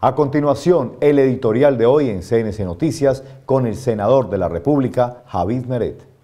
A continuación, el editorial de hoy en CNC Noticias con el senador de la República, Javid Meret.